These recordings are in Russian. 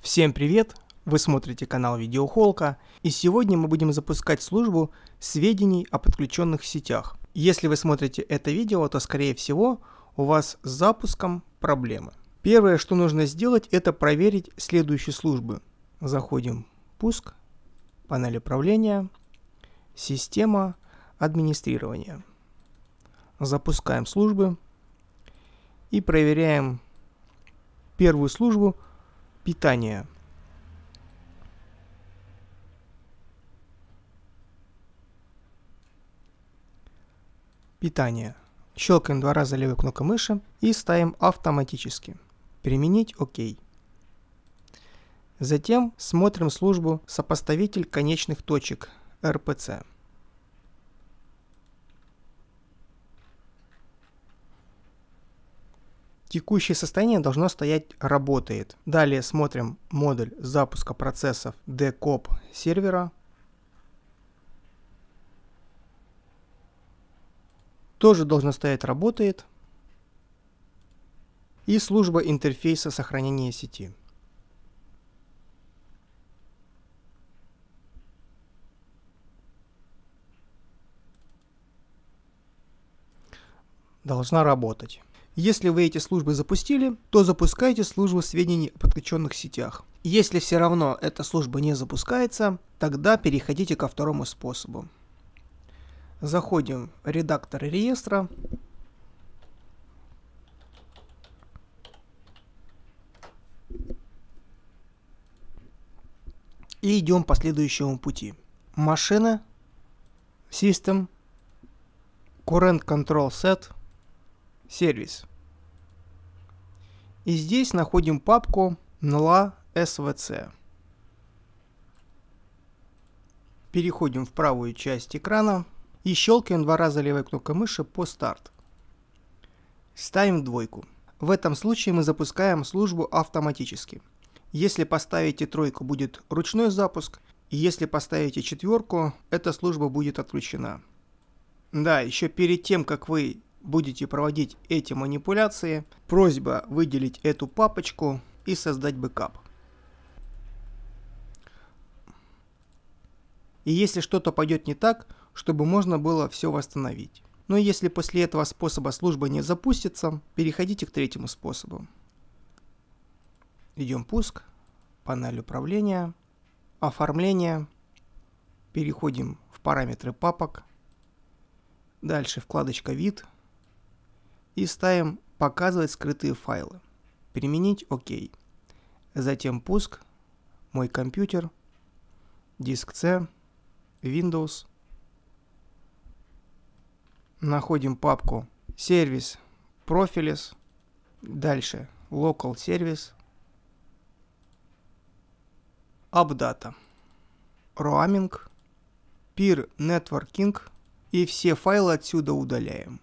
Всем привет! Вы смотрите канал Видеохолка, и сегодня мы будем запускать службу сведений о подключенных сетях. Если вы смотрите это видео, то скорее всего у вас с запуском проблемы. Первое, что нужно сделать, это проверить следующие службы. Заходим в пуск, панель управления – Система администрирования. Запускаем службы и проверяем первую службу питания. Питание. Щелкаем два раза левой кнопкой мыши и ставим автоматически. Применить ОК. Затем смотрим службу «Сопоставитель конечных точек» РПЦ. Текущее состояние должно стоять «Работает». Далее смотрим модуль запуска процессов DCOP сервера. Тоже должно стоять «Работает». И служба интерфейса сохранения сети. должна работать. Если вы эти службы запустили, то запускайте службу сведений о подключенных сетях. Если все равно эта служба не запускается, тогда переходите ко второму способу. Заходим в редактор реестра. И идем по следующему пути. Машина, System, Current Control Set – сервис. И здесь находим папку NLA SVC. Переходим в правую часть экрана и щелкаем два раза левой кнопкой мыши по старт. Ставим двойку. В этом случае мы запускаем службу автоматически. Если поставите тройку, будет ручной запуск. И если поставите четверку, эта служба будет отключена. Да, еще перед тем, как вы будете проводить эти манипуляции, просьба выделить эту папочку и создать бэкап. И если что-то пойдет не так, чтобы можно было все восстановить. Но если после этого способа служба не запустится, переходите к третьему способу. Идем пуск, панель управления, оформление, переходим в параметры папок, дальше вкладочка вид, и ставим «Показывать скрытые файлы». Применить «Ок». Затем «Пуск», «Мой компьютер», «Диск C», «Windows». Находим папку «Сервис», «Профилис», дальше «Local Service», «Апдата», «Roaming», «Peer Networking» и все файлы отсюда удаляем.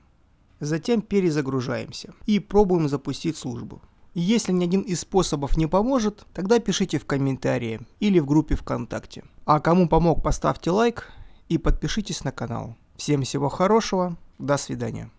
Затем перезагружаемся и пробуем запустить службу. Если ни один из способов не поможет, тогда пишите в комментарии или в группе ВКонтакте. А кому помог, поставьте лайк и подпишитесь на канал. Всем всего хорошего, до свидания.